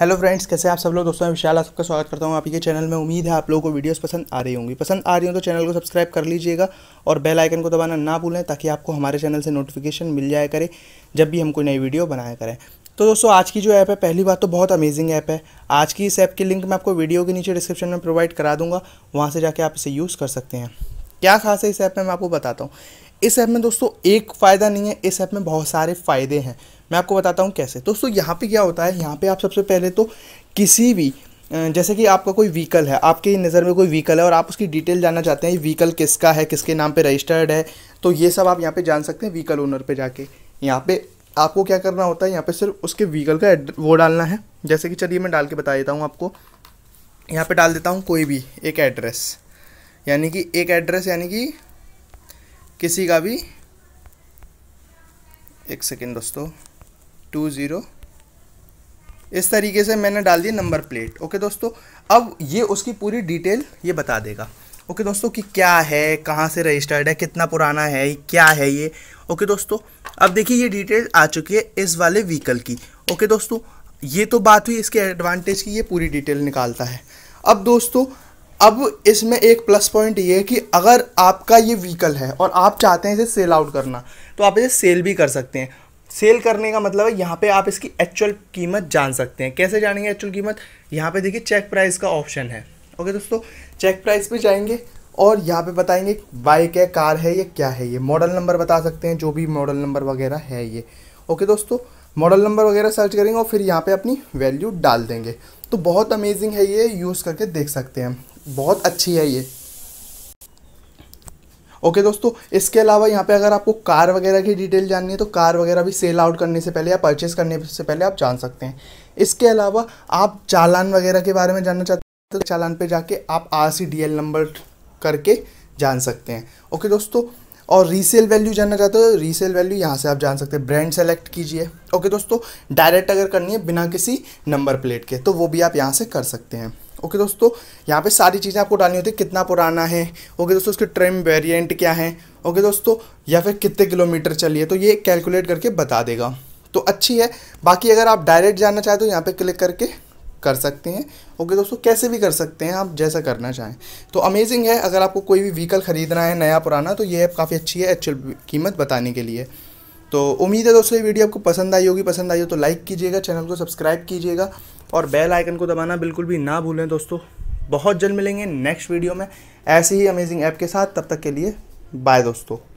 hello friends कैसे आप सब लोग दोस्तों मैं विशाल आपका सबका स्वागत करता हूँ आपके चैनल में उम्मीद है आप लोगों को वीडियोस पसंद आ रही होंगी पसंद आ रही हो तो चैनल को सब्सक्राइब कर लीजिएगा और बेल आइकन को दबाना ना भूलें ताकि आपको हमारे चैनल से नोटिफिकेशन मिल जाए करे जब भी हम कोई नई वीडियो बनाया करें तो दोस्तों आज की जो ऐप है पहली बात तो बहुत अमेजिंग ऐप है आज की इस ऐप की लिंक मैं आपको वीडियो के नीचे डिस्क्रिप्शन में प्रोवाइड करा दूँगा वहाँ से जाके आप इसे यूज़ कर सकते हैं क्या खास है इस ऐप में मैं आपको बताता हूँ इस ऐप में दोस्तों एक फ़ायदा नहीं है इस ऐप में बहुत सारे फ़ायदे हैं मैं आपको बताता हूँ कैसे दोस्तों यहाँ पे क्या होता है यहाँ पे आप सबसे पहले तो किसी भी जैसे कि आपका कोई व्हीकल है आपके नज़र में कोई व्हीकल है और आप उसकी डिटेल जानना चाहते हैं व्हीकल किसका है किसके नाम पे रजिस्टर्ड है तो ये सब आप यहाँ पे जान सकते हैं व्हीकल ओनर पे जाके यहाँ पे आपको क्या करना होता है यहाँ पे सिर्फ उसके व्हीकल का वो डालना है जैसे कि चलिए मैं डाल के बता देता हूँ आपको यहाँ पर डाल देता हूँ कोई भी एक एड्रेस यानी कि एक एड्रेस यानी कि किसी का भी एक सेकेंड दोस्तों टू ज़ीरो इस तरीके से मैंने डाल दिया नंबर प्लेट ओके दोस्तों अब ये उसकी पूरी डिटेल ये बता देगा ओके दोस्तों कि क्या है कहाँ से रजिस्टर्ड है कितना पुराना है क्या है ये ओके दोस्तों अब देखिए ये डिटेल आ चुकी है इस वाले व्हीकल की ओके दोस्तों ये तो बात हुई इसके एडवांटेज की ये पूरी डिटेल निकालता है अब दोस्तों अब इसमें एक प्लस पॉइंट ये है कि अगर आपका ये व्हीकल है और आप चाहते हैं इसे सेल आउट करना तो आप इसे सेल भी कर सकते हैं सेल करने का मतलब है यहाँ पे आप इसकी एक्चुअल कीमत जान सकते हैं कैसे जानेंगे एक्चुअल कीमत यहाँ पे देखिए चेक प्राइस का ऑप्शन है ओके दोस्तों चेक प्राइस पे जाएंगे और यहाँ पे बताएंगे बाइक है कार है ये क्या है ये मॉडल नंबर बता सकते हैं जो भी मॉडल नंबर वगैरह है ये ओके दोस्तों मॉडल नंबर वगैरह सर्च करेंगे और फिर यहाँ पर अपनी वैल्यू डाल देंगे तो बहुत अमेजिंग है ये यूज़ करके देख सकते हैं बहुत अच्छी है ये ओके okay, दोस्तों इसके अलावा यहाँ पे अगर आपको कार वगैरह की डिटेल जाननी है तो कार वगैरह भी सेल आउट करने से पहले या परचेज करने से पहले आप जान सकते हैं इसके अलावा आप चालान वगैरह के बारे में जानना चाहते हैं तो चालान पे जाके आप R C D L number करके जान सकते हैं ओके okay, दोस्तों और रीसेल वैल्यू जानना चाहते हो रीसेल तो वैल्यू यहाँ से आप जान सकते हैं ब्रांड सेलेक्ट कीजिए ओके दोस्तों डायरेक्ट अगर करनी है बिना किसी नंबर प्लेट के तो वो भी आप यहाँ से कर सकते हैं ओके दोस्तों यहाँ पे सारी चीज़ें आपको डालनी होती है कितना पुराना है ओके दोस्तों उसके ट्रिम वेरिएंट क्या है ओके दोस्तों या फिर कितने किलोमीटर चलिए तो ये कैलकुलेट करके बता देगा तो अच्छी है बाकी अगर आप डायरेक्ट जाना चाहें तो यहाँ पर क्लिक करके कर सकते हैं ओके दोस्तों कैसे भी कर सकते हैं आप जैसा करना चाहें तो अमेजिंग है अगर आपको कोई भी व्हीकल ख़रीदना है नया पुराना तो ये ऐप काफ़ी अच्छी है एक्चुअल कीमत बताने के लिए तो उम्मीद है दोस्तों ये वीडियो आपको पसंद आई होगी पसंद आई हो तो लाइक कीजिएगा चैनल को सब्सक्राइब कीजिएगा और बेल आइकन को दबाना बिल्कुल भी ना भूलें दोस्तों बहुत जल्द मिलेंगे नेक्स्ट वीडियो में ऐसे ही अमेजिंग ऐप के साथ तब तक के लिए बाय दोस्तों